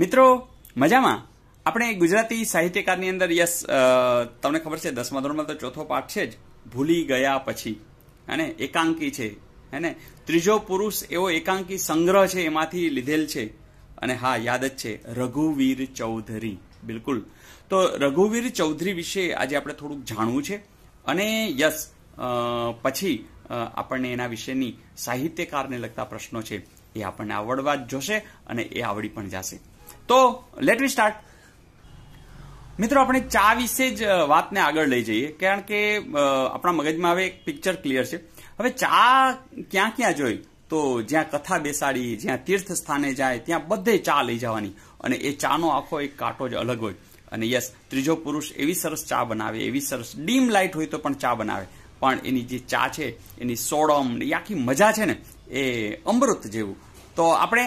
મિત્રો મજામાં આપણે ગુજરાતી સાહિત્યકારની અંદર યસ તમને ખબર છે દસમા ધોરણમાં તો ચોથો પાઠ છે જ ભૂલી ગયા પછી અને એકાંકી છે હેને ત્રીજો પુરુષ એવો એકાંકી સંગ્રહ છે એમાંથી લીધેલ છે અને હા યાદ જ છે રઘુવીર ચૌધરી બિલકુલ તો રઘુવીર ચૌધરી વિશે આજે આપણે થોડુંક જાણવું છે અને યસ પછી આપણને એના વિશેની સાહિત્યકારને લગતા પ્રશ્નો છે એ આપણને આવડવા જ જોશે અને એ આવડી પણ જશે તો લેટ વી સ્ટાર્ટ મિત્રો આપણે ચા વિશે જ વાતને આગળ લઈ જઈએ કારણ કે આપણા મગજમાં હવે એક પિક્ચર ક્લિયર છે હવે ચા ક્યાં ક્યાં જોઈ તો જ્યાં કથા બેસાડી જ્યાં તીર્થ સ્થાને જાય ત્યાં બધે ચા લઈ જવાની અને એ ચાનો આખો એક કાંટો જ અલગ હોય અને યસ ત્રીજો પુરુષ એવી સરસ ચા બનાવે એવી સરસ ડીમ લાઇટ હોય તો પણ ચા બનાવે પણ એની જે ચા છે એની સોડમ એ આખી મજા છે ને એ અમૃત જેવું તો આપણે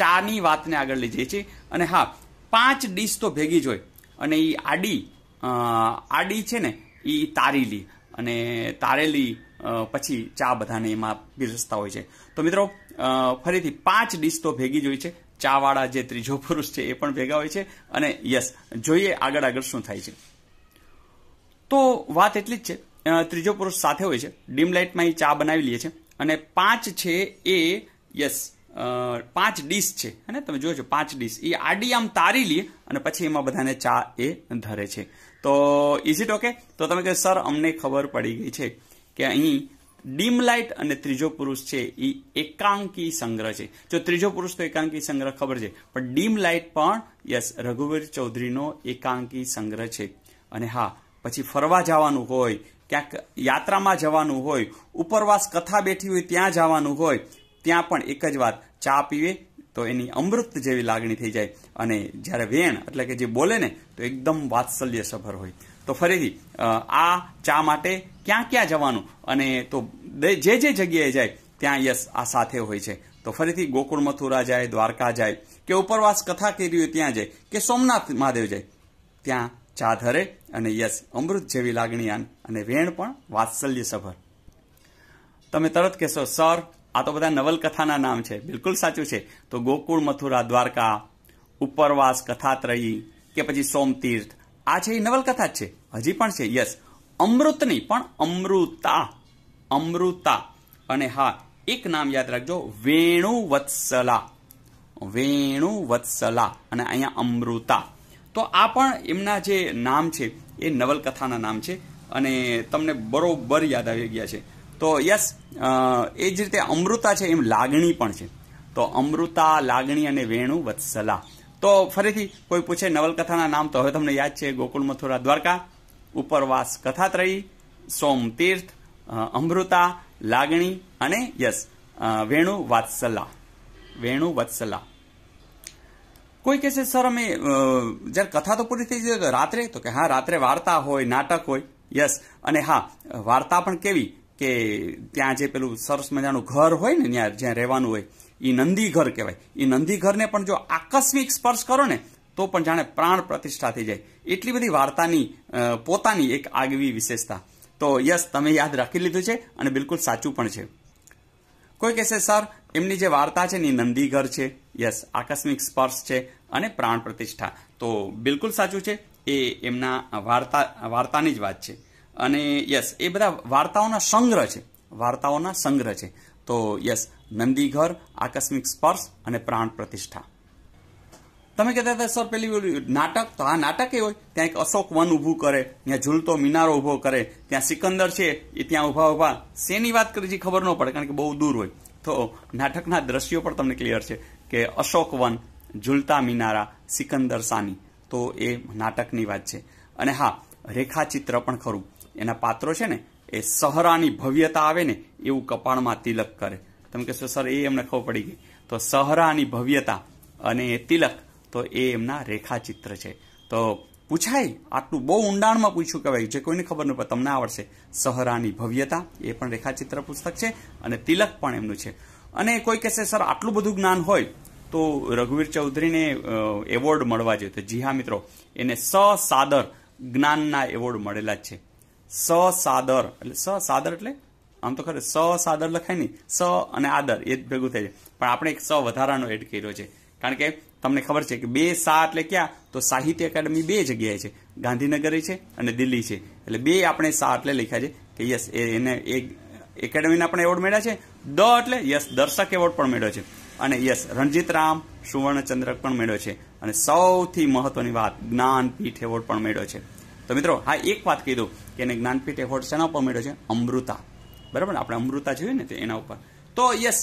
ચાની વાતને આગળ લઈ જઈએ છીએ અને હા પાંચ ડીશ તો ભેગી જ હોય અને એ આડી આડી છે ને એ તારેલી અને તારેલી પછી ચા બધાને એમાં પીરસતા હોય છે તો મિત્રો ફરીથી પાંચ ડીશ તો ભેગી જ હોય છે ચાવાળા જે ત્રીજો પુરુષ છે એ પણ ભેગા હોય છે અને યસ જોઈએ આગળ આગળ શું થાય છે તો વાત એટલી જ છે ત્રીજો પુરુષ સાથે હોય છે ડીમ લાઇટમાં એ ચા બનાવી લે છે અને પાંચ છે એ યસ પાંચ ડીશ છે અને તમે છો પાંચ ડીશ એ આડી આમ તારી લઈએ અને પછી એમાં બધાને ચા એ ધરે છે તો ઇઝ ઇટ ઓકે તો તમે કહે સર અમને ખબર પડી ગઈ છે કે અહીં ડીમ લાઇટ અને ત્રીજો પુરુષ છે એ એકાંકી સંગ્રહ છે જો ત્રીજો પુરુષ તો એકાંકી સંગ્રહ ખબર છે પણ ડીમ લાઇટ પણ યસ રઘુવીર ચૌધરીનો એકાંકી સંગ્રહ છે અને હા પછી ફરવા જવાનું હોય ક્યાંક યાત્રામાં જવાનું હોય ઉપરવાસ કથા બેઠી હોય ત્યાં જવાનું હોય ત્યાં પણ એક જ વાત ચા પીવે તો એની અમૃત જેવી લાગણી થઈ જાય અને જ્યારે વેણ એટલે કે જે બોલે ને તો એકદમ વાત્સલ્ય સભર હોય તો ફરીથી આ ચા માટે ક્યાં ક્યાં જવાનું અને તો જે જે જગ્યાએ જાય ત્યાં યસ આ સાથે હોય છે તો ફરીથી ગોકુળ મથુરા જાય દ્વારકા જાય કે ઉપરવાસ કથા કરી હોય ત્યાં જાય કે સોમનાથ મહાદેવ જાય ત્યાં ચા ધરે અને યસ અમૃત જેવી લાગણી આન અને વેણ પણ વાત્સલ્ય સભર તમે તરત કહેશો સર આ તો બધા નવલકથાના નામ છે બિલકુલ સાચું છે તો ગોકુળ મથુરા દ્વારકા ઉપરવાસ કથાત્રયી કે પછી સોમતીર્થ આ છે એ નવલકથા જ છે હજી પણ છે યસ અમૃત નહીં પણ અમૃતા અમૃતા અને હા એક નામ યાદ રાખજો વેણુ વત્સલા વેણુ વત્સલા અને અહીંયા અમૃતા તો આ પણ એમના જે નામ છે એ નવલકથાના નામ છે અને તમને બરોબર યાદ આવી ગયા છે તો યસ એ જ રીતે અમૃતા છે એમ લાગણી પણ છે તો અમૃતા લાગણી અને વેણુ વત્સલા તો ફરીથી કોઈ પૂછે નવલકથાના નામ તો હવે તમને યાદ છે ગોકુળ મથુરા દ્વારકા ઉપરવાસ કથાત્રયી સોમ તીર્થ અમૃતા લાગણી અને યસ વેણુ વાત્સલા વેણુ વત્સલા કોઈ કહેશે સર અમે જ્યારે કથા તો પૂરી થઈ જાય રાત્રે તો કે હા રાત્રે વાર્તા હોય નાટક હોય યસ અને હા વાર્તા પણ કેવી કે ત્યાં જે પેલું સરસ મજાનું ઘર હોય ને ત્યાં જ્યાં રહેવાનું હોય એ નંદી ઘર કહેવાય એ નંદી ઘરને પણ જો આકસ્મિક સ્પર્શ કરો ને તો પણ જાણે પ્રાણ પ્રતિષ્ઠા થઈ જાય એટલી બધી વાર્તાની પોતાની એક આગવી વિશેષતા તો યસ તમે યાદ રાખી લીધું છે અને બિલકુલ સાચું પણ છે કોઈ કહેશે સર એમની જે વાર્તા છે ને એ નંદી ઘર છે યસ આકસ્મિક સ્પર્શ છે અને પ્રાણ પ્રતિષ્ઠા તો બિલકુલ સાચું છે એ એમના વાર્તા વાર્તાની જ વાત છે અને યસ એ બધા વાર્તાઓના સંગ્રહ છે વાર્તાઓના સંગ્રહ છે તો યસ નંદીઘર આકસ્મિક સ્પર્શ અને પ્રાણ પ્રતિષ્ઠા તમે કહેતા હતા સર પેલી નાટક તો આ નાટક એ હોય ત્યાં એક અશોક વન ઊભું કરે ત્યાં ઝૂલતો મિનારો ઊભો કરે ત્યાં સિકંદર છે એ ત્યાં ઊભા ઊભા શેની વાત કરી છે ખબર ન પડે કારણ કે બહુ દૂર હોય તો નાટકના દ્રશ્યો પણ તમને ક્લિયર છે કે અશોક વન ઝૂલતા મિનારા સિકંદર સાની તો એ નાટકની વાત છે અને હા રેખાચિત્ર પણ ખરું એના પાત્રો છે ને એ સહરાની ભવ્યતા આવે ને એવું કપાળમાં તિલક કરે તમે કહેશો સર એ એમને ખબર પડી ગઈ તો સહરાની ભવ્યતા અને એ તિલક તો એ એમના રેખાચિત્ર છે તો પૂછાય આટલું બહુ ઊંડાણમાં પૂછ્યું કહેવાય જે કોઈને ખબર નહીં તમને આવડશે સહરાની ભવ્યતા એ પણ રેખાચિત્ર પુસ્તક છે અને તિલક પણ એમનું છે અને કોઈ કહેશે સર આટલું બધું જ્ઞાન હોય તો રઘુવીર ચૌધરીને એવોર્ડ મળવા જોઈએ તો જી હા મિત્રો એને સસાદર જ્ઞાનના એવોર્ડ મળેલા જ છે સાદર એટલે સ સાદર એટલે આમ તો ખરે સ સાદર લખાય નહીં સ અને આદર એ જ ભેગું થાય છે પણ આપણે એક સ વધારાનો એડ કર્યો છે કારણ કે તમને ખબર છે કે બે સા એટલે ક્યાં તો સાહિત્ય એકેડમી બે જગ્યાએ છે ગાંધીનગરે છે અને દિલ્હી છે એટલે બે આપણે સા એટલે લખ્યા છે કે યસ એને એક એકેડમીને આપણે એવોર્ડ મળ્યા છે દ એટલે યસ દર્શક એવોર્ડ પણ મેળ્યો છે અને યસ રણજીત રામ સુવર્ણચંદ્રક પણ મેળ્યો છે અને સૌથી મહત્વની વાત જ્ઞાનપીઠ એવોર્ડ પણ મેળ્યો છે તો મિત્રો હા એક વાત કહી દઉં કે એને જ્ઞાનપીઠ એવોર્ડ શેના ઉપર મળ્યો છે અમૃતા બરાબર આપણે અમૃતા જોઈએ ને એના ઉપર તો યસ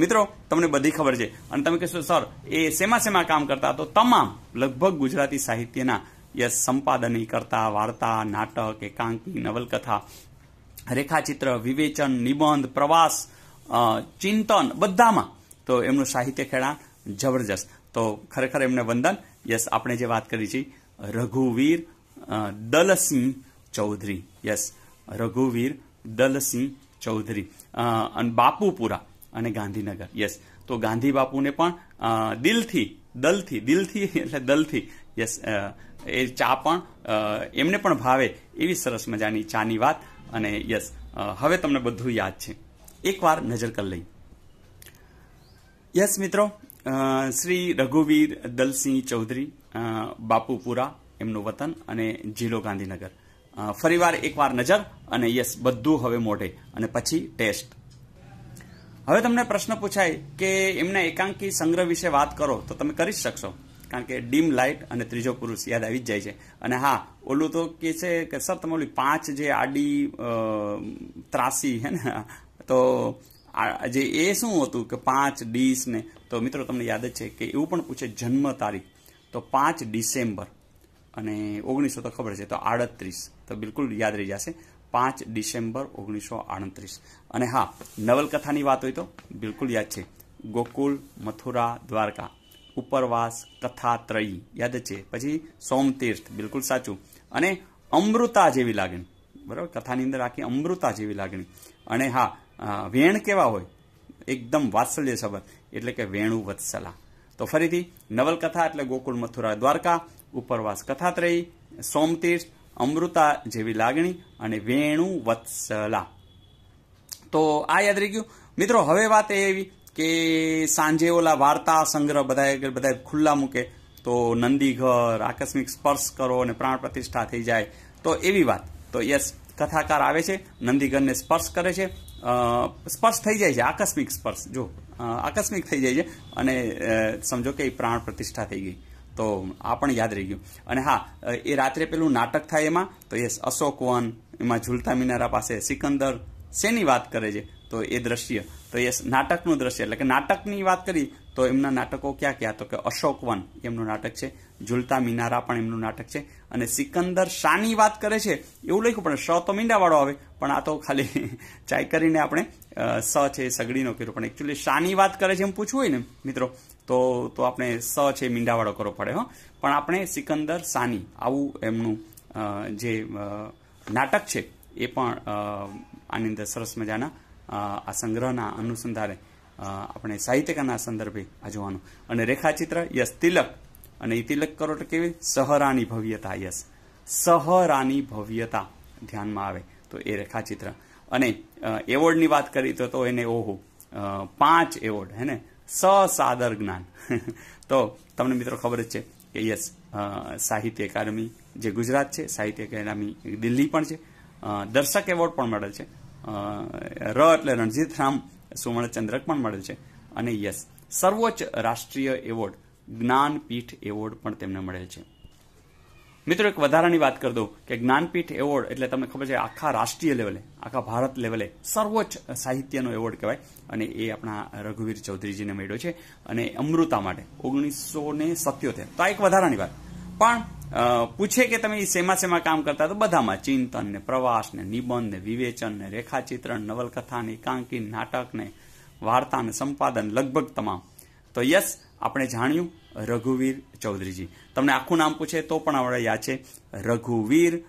મિત્રો તમને બધી ખબર છે અને તમે કહેશો સર એ શેમાં સેમા કામ કરતા તો તમામ લગભગ ગુજરાતી સાહિત્યના યસ સંપાદની કરતા વાર્તા નાટક એકાંકી નવલકથા રેખાચિત્ર વિવેચન નિબંધ પ્રવાસ ચિંતન બધામાં તો એમનું સાહિત્ય ખેડા જબરજસ્ત તો ખરેખર એમને વંદન યસ આપણે જે વાત કરી છે રઘુવીર દલસિંહ ચૌધરી યસ રઘુવીર દલસિંહ ચૌધરી અને બાપુપુરા અને ગાંધીનગર યસ તો ગાંધી બાપુને પણ દિલથી દલથી દિલથી એટલે દલથી યસ એ ચા પણ એમને પણ ભાવે એવી સરસ મજાની ચાની વાત અને યસ હવે તમને બધું યાદ છે એકવાર નજર કરી લઈ યસ મિત્રો શ્રી રઘુવીર દલસિંહ ચૌધરી બાપુપુરા એમનું વતન અને જિલ્લો ગાંધીનગર ફરીવાર એકવાર નજર અને યસ બધું હવે મોઢે અને પછી ટેસ્ટ હવે તમને પ્રશ્ન પૂછાય કે એમના એકાંકી સંગ્રહ વિશે વાત કરો તો તમે કરી શકશો કારણ કે ડીમ લાઇટ અને ત્રીજો પુરુષ યાદ આવી જ જાય છે અને હા ઓલું તો કે છે કે સર તમે ઓલી પાંચ જે આડી ત્રાસી હે ને તો જે એ શું હતું કે પાંચ ડીસ ને તો મિત્રો તમને યાદ જ છે કે એવું પણ પૂછે જન્મ તારીખ તો પાંચ ડિસેમ્બર અને ઓગણીસો તો ખબર છે તો આડત્રીસ તો બિલકુલ યાદ રહી જશે પાંચ ડિસેમ્બર ઓગણીસો આડત્રીસ અને હા નવલકથાની વાત હોય તો બિલકુલ યાદ છે ગોકુલ મથુરા દ્વારકા ઉપરવાસ કથા ત્રયી યાદ છે પછી સોમતીર્થ બિલકુલ સાચું અને અમૃતા જેવી લાગણી બરાબર કથાની અંદર આખી અમૃતા જેવી લાગણી અને હા વેણ કેવા હોય એકદમ વાત્સલ્ય શબ્દ એટલે કે વેણુ વત્સલા તો ફરીથી નવલકથા એટલે ગોકુળ મથુરા દ્વારકા ઉપરવાસ કથાત્રયી સોમતીર્થ અમૃતા જેવી લાગણી અને વેણુ વત્સલા તો આ યાદ રહી ગયું મિત્રો હવે વાત એ એવી કે સાંજે ઓલા વાર્તા સંગ્રહ બધા બધા ખુલ્લા મૂકે તો નંદીઘર આકસ્મિક સ્પર્શ કરો અને પ્રાણ પ્રતિષ્ઠા થઈ જાય તો એવી વાત તો યસ કથાકાર આવે છે નંદીગણને સ્પર્શ કરે છે સ્પર્શ થઈ જાય છે આકસ્મિક સ્પર્શ જો આકસ્મિક થઈ જાય છે અને સમજો કે પ્રાણ પ્રતિષ્ઠા થઈ ગઈ તો આ પણ યાદ રહી ગયું અને હા એ રાત્રે પેલું નાટક થાય એમાં તો એ અશોકવન એમાં ઝુલતા મિનારા પાસે સિકંદર શેની વાત કરે છે તો એ દ્રશ્ય તો એ નાટકનું દ્રશ્ય એટલે કે નાટકની વાત કરી તો એમના નાટકો ક્યાં ક્યાં તો કે અશોકવન એમનું નાટક છે ઝુલતા મિનારા પણ એમનું નાટક છે અને સિકંદર શાની વાત કરે છે એવું લખ્યું પણ સ તો મીંડાવાળો આવે પણ આ તો ખાલી ચાઈ કરીને આપણે સ છે સગડીનો કર્યો પણ એકચ્યુઅલી શાની વાત કરે છે એમ પૂછવું હોય ને મિત્રો તો તો આપણે સ છે મીંડાવાળો કરવો પડે હો પણ આપણે સિકંદર શાની આવું એમનું જે નાટક છે એ પણ આની અંદર સરસ મજાના આ સંગ્રહના અનુસંધાને આપણે સાહિત્યકારના સંદર્ભે આ જોવાનું અને રેખાચિત્ર યસ તિલક અને એ તિલક કરો તો કેવી સહરાની ભવ્યતા યસ સહરાની ભવ્યતા ધ્યાનમાં આવે તો એ રેખાચિત્ર અને એવોર્ડની વાત કરી તો એને ઓહો પાંચ એવોર્ડ હે ને સસાદર જ્ઞાન તો તમને મિત્રો ખબર જ છે કે યસ સાહિત્ય અકાદમી જે ગુજરાત છે સાહિત્ય અકાદમી દિલ્હી પણ છે દર્શક એવોર્ડ પણ મળેલ છે ર એટલે રણજીત રામ સુવર્ણચંદ્રક પણ મળેલ છે અને યસ સર્વોચ્ચ રાષ્ટ્રીય એવોર્ડ જ્ઞાનપીઠ એવોર્ડ પણ તેમને મળે છે મિત્રો એક વધારાની વાત કરી દઉં કે જ્ઞાનપીઠ એવોર્ડ એટલે તમને ખબર છે આખા રાષ્ટ્રીય લેવલે આખા ભારત લેવલે સર્વોચ્ચ સાહિત્યનો એવોર્ડ કહેવાય અને એ આપણા રઘુવીર ચૌધરીજીને મળ્યો છે અને અમૃતા માટે ઓગણીસો સત્યોતેર તો આ એક વધારાની વાત પણ પૂછે કે તમે શેમાં શેમાં કામ કરતા તો બધામાં ચિંતન ને પ્રવાસ ને નિબંધ ને વિવેચન ને રેખાચિત્રણ નવલકથા ને એકાંકી નાટક ને વાર્તા ને સંપાદન લગભગ તમામ તો યસ આપણે જાણ્યું રઘુવીર ચૌધરીજી તમને આખું નામ પૂછે તો પણ આપણે યાદ છે રઘુવીર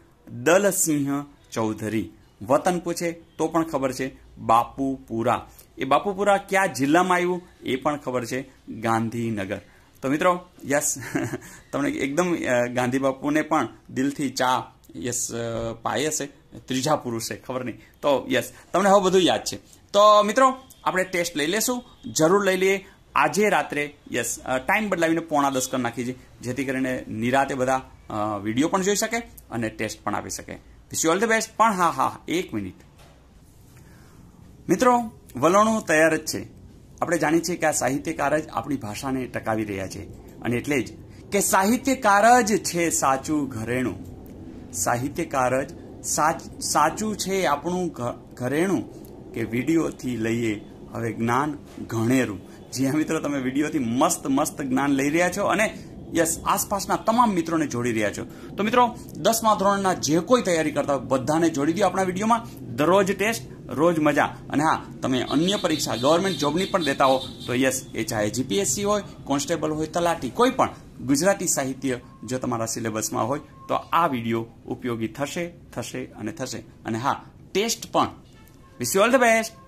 દલસિંહ ચૌધરી વતન પૂછે તો પણ ખબર છે બાપુપુરા એ બાપુપુરા કયા જિલ્લામાં આવ્યું એ પણ ખબર છે ગાંધીનગર તો મિત્રો યસ તમને એકદમ ગાંધી બાપુને પણ દિલથી ચા યસ પાયે છે ત્રીજા પુરુષે ખબર નહીં તો યસ તમને હવે બધું યાદ છે તો મિત્રો આપણે ટેસ્ટ લઈ લેશું જરૂર લઈ લઈએ આજે રાત્રે યસ ટાઈમ બદલાવીને પોણા દસ કરી નાખીએ છે જેથી કરીને નિરાતે બધા વિડીયો પણ જોઈ શકે અને ટેસ્ટ પણ આપી શકે wish you all the best પણ હા હા એક મિનિટ મિત્રો વલણું તૈયાર જ છે આપણે જાણીએ છીએ કે આ સાહિત્યકાર જ આપણી ભાષાને ટકાવી રહ્યા છે અને એટલે જ કે સાહિત્યકાર જ છે સાચું ઘરેણું સાહિત્યકાર જ સાચું છે આપણું ઘરેણું કે વિડીયોથી લઈએ હવે જ્ઞાન ઘણેરું જી હા મિત્રો તમે વિડીયોથી મસ્ત મસ્ત જ્ઞાન લઈ રહ્યા છો અને યસ આસપાસના તમામ મિત્રોને જોડી રહ્યા છો તો મિત્રો દસમા ધોરણના જે કોઈ તૈયારી કરતા હોય બધાને જોડી દો આપણા વિડીયોમાં દરરોજ ટેસ્ટ રોજ મજા અને હા તમે અન્ય પરીક્ષા ગવર્મેન્ટ જોબની પણ દેતા હો તો યસ એ ચાહે જીપીએસસી હોય કોન્સ્ટેબલ હોય તલાટી કોઈ પણ ગુજરાતી સાહિત્ય જો તમારા સિલેબસમાં હોય તો આ વિડીયો ઉપયોગી થશે થશે અને થશે અને હા ટેસ્ટ પણ wish you all the best